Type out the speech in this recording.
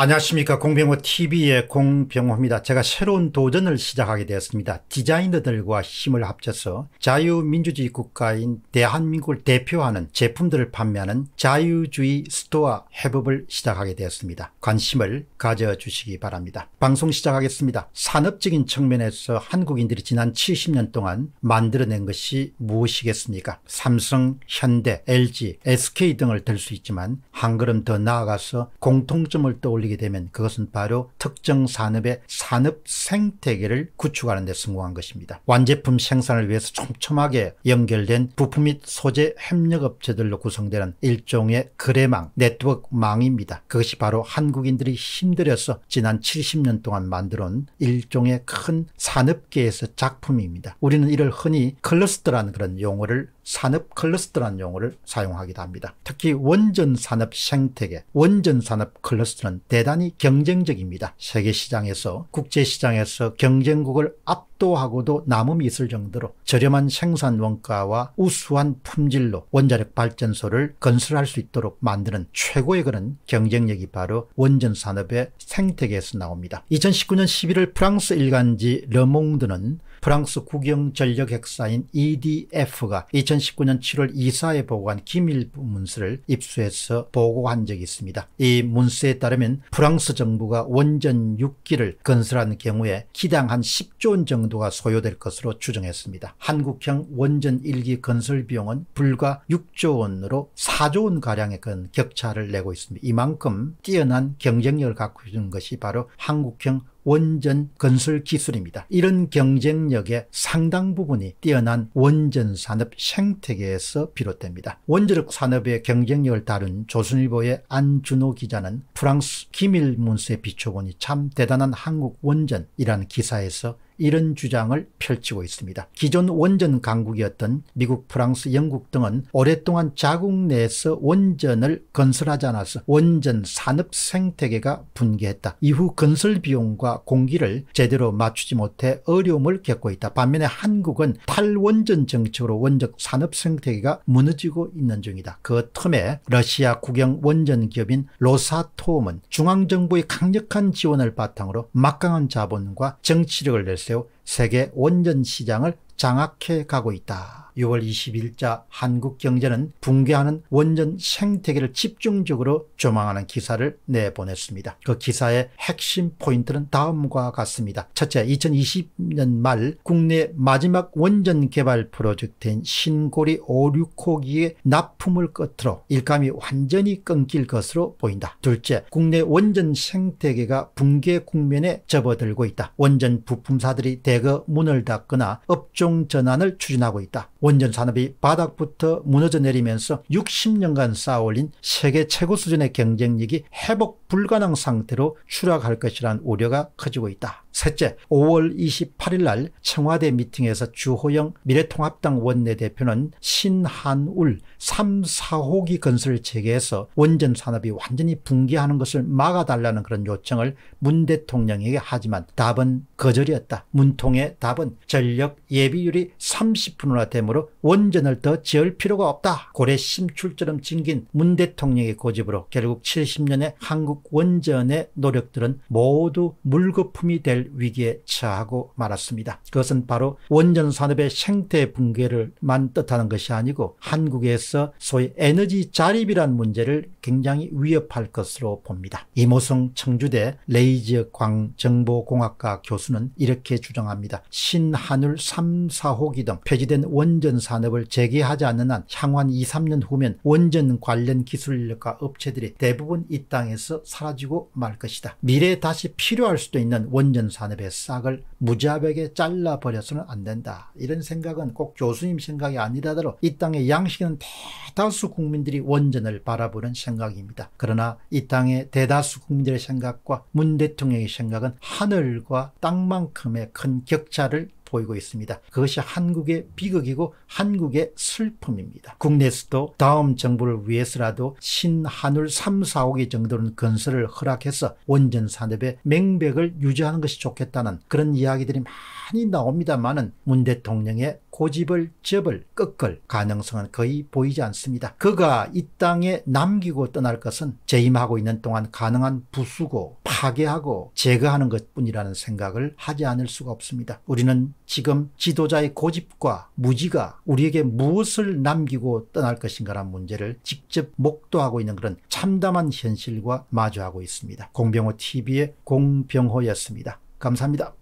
안녕하십니까 공병호 TV의 공병호입니다. 제가 새로운 도전을 시작하게 되었습니다. 디자이너들과 힘을 합쳐서 자유민주주의 국가인 대한민국을 대표하는 제품들을 판매하는 자유주의 스토어 해법을 시작하게 되었습니다. 관심을 가져주시기 바랍니다. 방송 시작하겠습니다. 산업적인 측면에서 한국인들이 지난 70년 동안 만들어낸 것이 무엇이겠습니까? 삼성, 현대, LG, SK 등을 들 수 있지만 한 걸음 더 나아가서 공통점을 떠올리 올리게 되면 그것은 바로 특정 산업의 산업 생태계를 구축하는 데 성공한 것입니다. 완제품 생산을 위해서 촘촘하게 연결된 부품 및 소재 협력업체들로 구성되는 일종의 거래망, 네트워크망입니다. 그것이 바로 한국인들이 힘들어서 지난 70년 동안 만들어온 일종의 큰 산업계에서 작품입니다. 우리는 이를 흔히 클러스터라는 그런 용어를 산업 클러스터라는 용어를 사용하기도 합니다. 특히 원전 산업 생태계, 원전 산업 클러스터는 대단히 경쟁적입니다. 세계 시장에서 국제 시장에서 경쟁국을 압도하고도 남음이 있을 정도로 저렴한 생산 원가와 우수한 품질로 원자력 발전소를 건설할 수 있도록 만드는 최고의 그런 경쟁력이 바로 원전 산업의 생태계에서 나옵니다. 2019년 11월 프랑스 일간지 르몽드는 프랑스 국영전력 핵사인 EDF가 2019년 7월 이사에 보고한 기밀 문서를 입수해서 보고한 적이 있습니다. 이 문서에 따르면 프랑스 정부가 원전 6기를 건설한 경우에 기당 한 10조 원 정도가 소요될 것으로 추정했습니다. 한국형 원전 1기 건설 비용은 불과 6조 원으로 4조 원가량의 건 격차를 내고 있습니다. 이만큼 뛰어난 경쟁력을 갖고 있는 것이 바로 한국형 원전 건설 기술입니다. 이런 경쟁력의 상당 부분이 뛰어난 원전 산업 생태계에서 비롯됩니다. 원자력 산업의 경쟁력을 다룬 조선일보의 안준호 기자는 프랑스 기밀문서에 비춰보니 참 대단한 한국 원전이라는 기사에서 이런 주장을 펼치고 있습니다. 기존 원전 강국이었던 미국, 프랑스, 영국 등은 오랫동안 자국 내에서 원전을 건설하지 않아서 원전 산업 생태계가 붕괴했다. 이후 건설 비용과 공기를 제대로 맞추지 못해 어려움을 겪고 있다. 반면에 한국은 탈원전 정책으로 원적 산업 생태계가 무너지고 있는 중이다. 그 틈에 러시아 국영 원전 기업인 로사토움은 중앙정부의 강력한 지원을 바탕으로 막강한 자본과 정치력을 낼수 still 세계 원전 시장을 장악해 가고 있다. 6월 20일자 한국경제는 붕괴하는 원전 생태계를 집중적으로 조망하는 기사를 내보냈습니다. 그 기사의 핵심 포인트는 다음과 같습니다. 첫째, 2020년 말 국내 마지막 원전 개발 프로젝트인 신고리 5,6호기의 납품을 끝으로 일감이 완전히 끊길 것으로 보인다. 둘째, 국내 원전 생태계가 붕괴 국면에 접어들고 있다. 원전 부품사들이 대 대거 문을 닫거나 업종 전환을 추진하고 있다. 원전 산업이 바닥부터 무너져 내리면서 60년간 쌓아올린 세계 최고 수준의 경쟁력이 회복 불가능 상태로 추락할 것이란 우려가 커지고 있다. 셋째, 5월 28일 날 청와대 미팅에서 주호영 미래통합당 원내대표는 신한울 3, 4호기 건설 재개에서 원전 산업이 완전히 붕괴하는 것을 막아달라는 그런 요청을 문 대통령에게 하지만 답은 거절이었다. 문통의 답은 전력 예비율이 30%나 되므로 원전을 더 지을 필요가 없다. 고래 심출처럼 징긴문 대통령의 고집으로 결국 70년의 한국 원전의 노력들은 모두 물거품이 될 위기에 처하고 말았습니다. 그것은 바로 원전 산업의 생태 붕괴를만 뜻하는 것이 아니고 한국에서 소위 에너지 자립이란 문제를 굉장히 위협할 것으로 봅니다. 이모성 청주대 레이즈 광정보공학과 교수는 이렇게 주장합니다. 신한울 3, 4호기 등 폐지된 원전 산업을 재개하지 않는 한 향후 한 2, 3년 후면 원전 관련 기술력과 업체들이 대부분 이 땅에서 사라지고 말 것이다. 미래에 다시 필요할 수도 있는 원전 모든 산업의 싹을 무자백에 잘라버려서는 안 된다. 이런 생각은 꼭 교수님 생각이 아니라더라이 땅의 양식은 대다수 국민들이 원전을 바라보는 생각입니다. 그러나 이 땅의 대다수 국민들의 생각과 문 대통령의 생각은 하늘과 땅만큼의 큰 격차를 보이고 있습니다. 그것이 한국의 비극이고 한국의 슬픔입니다. 국내에서도 다음 정부를 위해서라도 신한울 3, 4호기 정도는 건설을 허락해서 원전 산업의 맹백을 유지하는 것이 좋겠다는 그런 이야기들이 많이 나옵니다만은 문 대통령의 고집을 접을 꺾을 가능성은 거의 보이지 않습니다. 그가 이 땅에 남기고 떠날 것은 재임하고 있는 동안 가능한 부수고 파괴하고 제거하는 것뿐이라는 생각을 하지 않을 수가 없습니다. 우리는 지금 지도자의 고집과 무지가 우리에게 무엇을 남기고 떠날 것인가라는 문제를 직접 목도하고 있는 그런 참담한 현실과 마주하고 있습니다. 공병호 TV의 공병호였습니다. 감사합니다.